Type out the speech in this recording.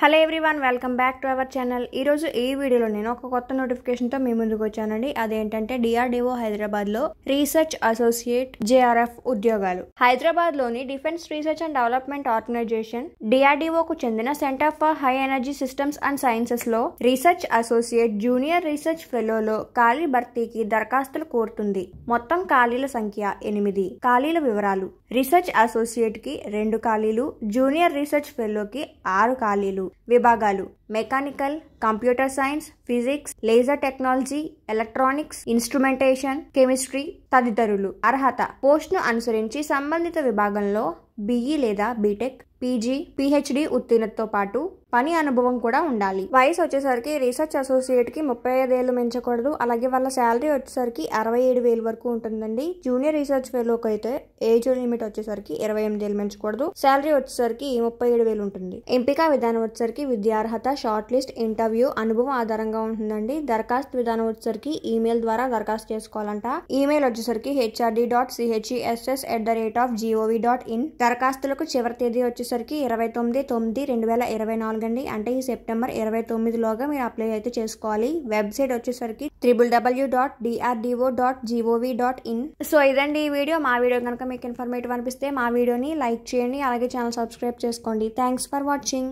hello everyone welcome back to our channel ఈరోజు ఈ వీడియోలో నేను ఒక కొత్త నోటిఫికేషన్తో మీ ముందుకు వచ్చానండి అదేంటంటే డిఆర్డిఓ హైదరాబాద్లో రీసెర్చ్ అసోసియేట్ జేఆర్ఎఫ్ ఉద్యోగాలు హైదరాబాద్లోని defence research and development organisation డిఆర్డిఓకు చెందిన centre for high energy systems and సైన్సెస్లో రీసెర్చ్ అసోసియేట్ జూనియర్ రీసెర్చ్ ఫెలోలో ఖాళీ భర్తీకి దరఖాస్తులు కోరుతుంది మొత్తం ఖాళీల సంఖ్య ఎనిమిది ఖాళీల వివరాలు రీసెర్చ్ అసోసియేట్కి రెండు ఖాళీలు జూనియర్ రీసెర్చ్ ఫెలోకి ఆరు ఖాళీలు విభాగాలు mechanical computer science physics laser technology electronics instrumentation chemistry తదితరులు అర్హత పోస్ట్ను అనుసరించి సంబంధిత విభాగంలో బీఈ లేదా బీటెక్ పీజీ పీహెచ్డీ ఉత్తీర్ణతతో పాటు పని అనుభవం కూడా ఉండాలి వయసు వచ్చేసరికి రీసెర్చ్ అసోసియేట్కి ముప్పై ఐదు ఏళ్ళు మించకూడదు అలాగే వాళ్ళ శాలరీ వచ్చేసరికి అరవై ఏడు వేలు వరకు ఉంటుందండి జూనియర్ రీసెర్చ్ ఫెలోకి అయితే ఏజ్ లిమిట్ వచ్చేసరికి ఇరవై ఎనిమిది ఏళ్ళు మించకూడదు శాలరీ వచ్చేసరికి ముప్పై ఏడు వేలు ఉంటుంది ఎంపిక విధానం వచ్చేసరికి విద్యార్హత షార్ట్ లిస్ట్ ఇంటర్వ్యూ అనుభవం ఆధారంగా ఉంటుందండి దరఖాస్తు విధానం వచ్చేసరికి ఈమెయిల్ ద్వారా దరఖాస్తు చేసుకోవాలంట ఈమెయిల్ వచ్చేసరికి HRD dot CHESS at the rate of GOV dot in దరఖాస్తులకు చివరి తేదీ వచ్చేసరికి ఇరవై తొమ్మిది తొమ్మిది రెండు వేల ఇరవై నాలుగు అండి అంటే ఈ సెప్టెంబర్ ఇరవై తొమ్మిదిలోగా మీరు అప్లై అయితే చేసుకోవాలి వెబ్సైట్ వచ్చేసరికి triple W dot DRDO dot GOV dot in so ఇదండి ఈ వీడియో మా వీడియో కనుక మీకు ఇన్ఫర్మేటివ్ అనిపిస్తే మా వీడియోని లైక్ చేయండి అలాగే ఛానల్ సబ్స్క్రైబ్ చేసుకోండి థ్యాంక్స్ ఫర్ వాచింగ్